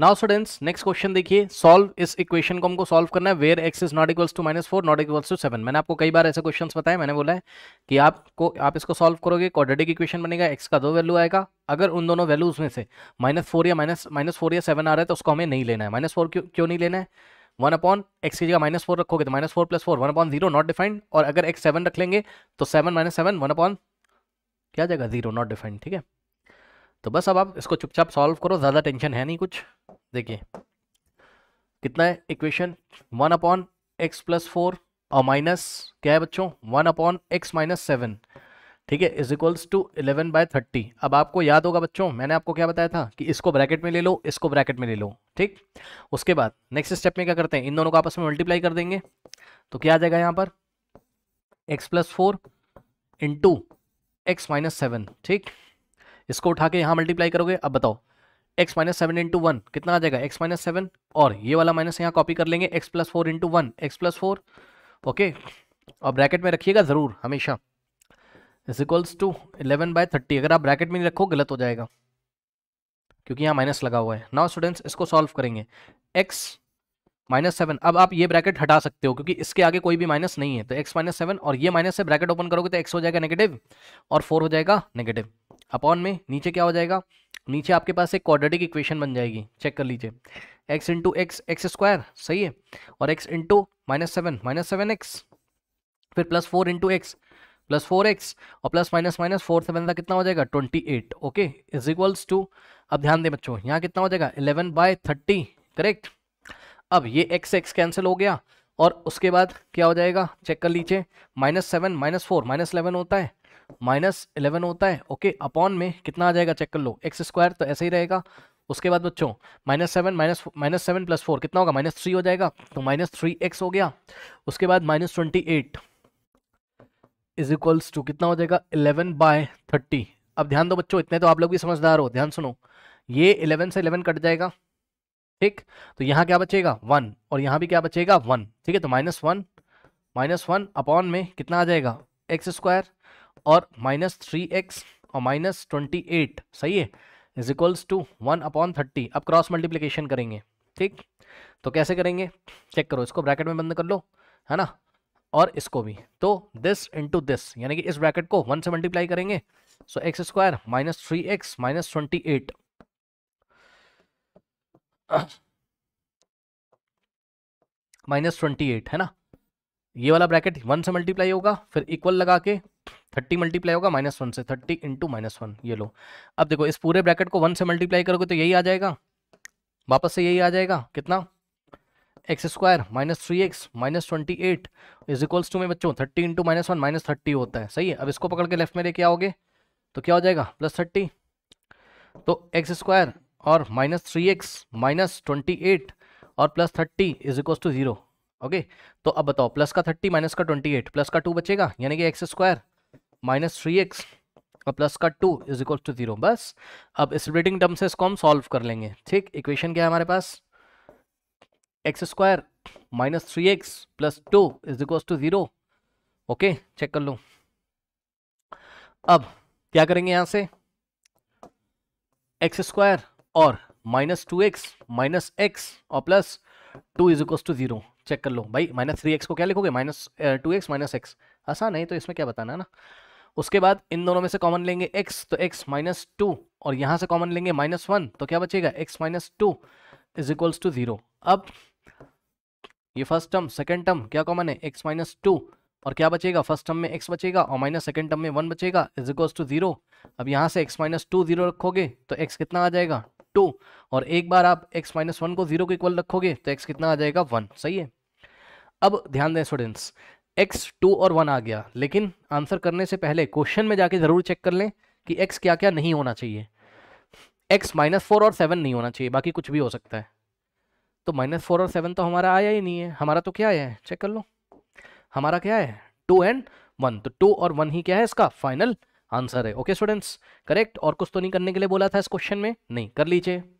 now students next question देखिए solve इस equation को हमको सॉल्व करना है where x is not equals to minus four not equals to seven मैंने आपको कई बार ऐसे क्वेश्चंस बताए मैंने बोला है कि आपको आप इसको सॉल्व करोगे क्वाड्रेटिक इक्वेशन बनेगा एक्स का दो वैल्यू आएगा अगर उन दोनों वैल्यूज में से माइनस फोर या माइनस माइनस फोर या सेवन आ रहा है तो उसको हमें नहीं लेना है माइनस फोर क्यों क्यों नहीं लेना है वन अपॉन एक्स की जगह माइनस फोर रखोगे तो minus four plus four one upon zero not defined और अगर एक्स सेवन रख लेंगे तो seven minus seven one upon क्या जाएगा जीरो नॉट डिफाइंड ठीक है तो बस अब आप इसको चुपचाप सॉल्व करो ज़्यादा टेंशन है नहीं कुछ देखिए कितना है equation one upon x plus four और माइनस क्या है बच्चों one upon x minus seven ठीक है is equals to eleven by thirty अब आपको याद होगा बच्चों मैंने आपको क्या बताया था कि इसको ब्रैकेट में ले लो इसको ब्रैकेट में ले लो ठीक उसके बाद नेक्स्ट स्टेप में क्या करते हैं इन दोनों को आपस में मल्टीप्लाई कर देंगे तो क्या आ जाएगा यहाँ पर x plus four into x minus seven ठीक इसको उठा के यहाँ मल्टीप्लाई करोगे अब बताओ x minus seven into one कितना आ जाएगा एक्स माइनस सेवन और ये वाला माइनस यहाँ कॉपी कर लेंगे x plus four into one x plus four okay और ब्रैकेट में रखिएगा ज़रूर हमेशा is equals to eleven by thirty अगर आप ब्रैकेट में नहीं रखो गलत हो जाएगा क्योंकि यहाँ माइनस लगा हुआ है नाउ स्टूडेंट्स इसको सॉल्व करेंगे एक्स माइनस सेवन अब आप ये ब्रैकेट हटा सकते हो क्योंकि इसके आगे कोई भी माइनस नहीं है तो एक्स माइनस सेवन और ये माइनस से ब्रैकेट ओपन करोगे तो एक्स हो जाएगा नेगेटिव और फोर हो जाएगा नेगेटिव अपॉन में नीचे क्या हो जाएगा नीचे आपके पास एक क्वाड्रेटिक इक्वेशन बन जाएगी चेक कर लीजिए x into x x square सही है और x into minus seven minus seven x फिर plus four into x plus four x और plus minus minus four seven का कितना हो जाएगा twenty eight okay is equals to अब ध्यान दें बच्चों यहाँ कितना हो जाएगा इलेवन बाय थर्टी करेक्ट अब ये एक्स एक्स कैंसिल हो गया और उसके बाद क्या हो जाएगा चेक कर लीजिए minus seven minus four minus eleven होता है माइनस इलेवन होता है ओके अपॉन में कितना आ जाएगा चेक कर लो एक्स स्क्वायर तो ऐसे ही रहेगा उसके बाद बच्चों minus seven minus minus seven plus four कितना होगा माइनस थ्री हो जाएगा तो माइनस थ्री एक्स हो गया उसके बाद minus twenty eight is equals to कितना हो जाएगा इलेवन बाय थर्टी अब ध्यान दो बच्चों इतने तो आप लोग भी समझदार हो ध्यान सुनो ये इलेवन से इलेवन कट जाएगा ठीक तो यहाँ क्या बचेगा वन और यहाँ भी क्या बचेगा वन ठीक है तो minus one minus one upon में कितना आ जाएगा एक्स स्क्वायर और माइनस थ्री एक्स और माइनस ट्वेंटी एट सही है is equals to one upon thirty अब क्रॉस मल्टीप्लीकेशन करेंगे ठीक तो कैसे करेंगे चेक करो इसको ब्रैकेट में बंद कर लो है ना और इसको भी तो दिस इंटू दिस यानी कि इस ब्रैकेट को वन से मल्टीप्लाई करेंगे so x square minus three x minus twenty eight minus twenty eight है ना ये वाला ब्रैकेट वन से मल्टीप्लाई होगा फिर इक्वल लगा के थर्टी मल्टीप्लाई होगा माइनस वन से थर्टी इंटू माइनस वन ये लो अब देखो इस पूरे ब्रैकेट को वन से मल्टीप्लाई करोगे तो यही आ जाएगा वापस से यही आ जाएगा कितना x square minus three x minus twenty eight is equals to में बच्चों thirty into minus one minus thirty होता है सही है अब इसको पकड़ के लेफ्ट में लेके आओगे तो क्या हो जाएगा प्लस थर्टी तो एक्स स्क्वायर और minus three x minus twenty eight और plus thirty is equals to zero okay तो अब बताओ प्लस का थर्टी माइनस का ट्वेंटी एट प्लस का टू बचेगा यानी कि x square minus three x और प्लस का two is equal to zero बस अब स्प्लिटिंग टर्म से इसको हम सॉल्व कर लेंगे ठीक इक्वेशन क्या है हमारे पास x square minus three x plus two is equal to zero okay check कर लो अब क्या करेंगे यहां से एक्स स्क्वायर और minus two x minus x और plus two is equal to zero check कर लो भाई माइनस थ्री एक्स को क्या लिखोगे minus two x minus x आसान है तो इसमें क्या बताना है ना उसके बाद इन दोनों में से कॉमन लेंगे x तो x माइनस टू और यहां से कॉमन लेंगे माइनस वन तो क्या बचेगा x minus two is equals to zero अब ये फर्स्ट टर्म सेकेंड टर्म क्या कॉमन है x माइनस टू और क्या बचेगा फर्स्ट टर्म में x बचेगा और माइनस सेकेंड टर्म में वन बचेगा इज इक्वल्स टू जीरो अब यहां से x माइनस टू जीरो रखोगे तो x कितना आ जाएगा टू और एक बार आप x माइनस वन को जीरो को इक्वल रखोगे तो x कितना आ जाएगा वन सही है अब ध्यान दें स्टूडेंट्स एक्स टू और वन आ गया लेकिन आंसर करने से पहले क्वेश्चन में जाके ज़रूर चेक कर लें कि एक्स क्या क्या नहीं होना चाहिए एक्स माइनस फोर और सेवन नहीं होना चाहिए बाकी कुछ भी हो सकता है तो माइनस फोर और सेवन तो हमारा आया ही नहीं है हमारा तो क्या है चेक कर लो हमारा क्या है टू एंड वन तो टू और वन ही क्या है इसका फाइनल आंसर है ओके स्टूडेंट्स करेक्ट और कुछ तो नहीं करने के लिए बोला था इस क्वेश्चन में नहीं कर लीजिए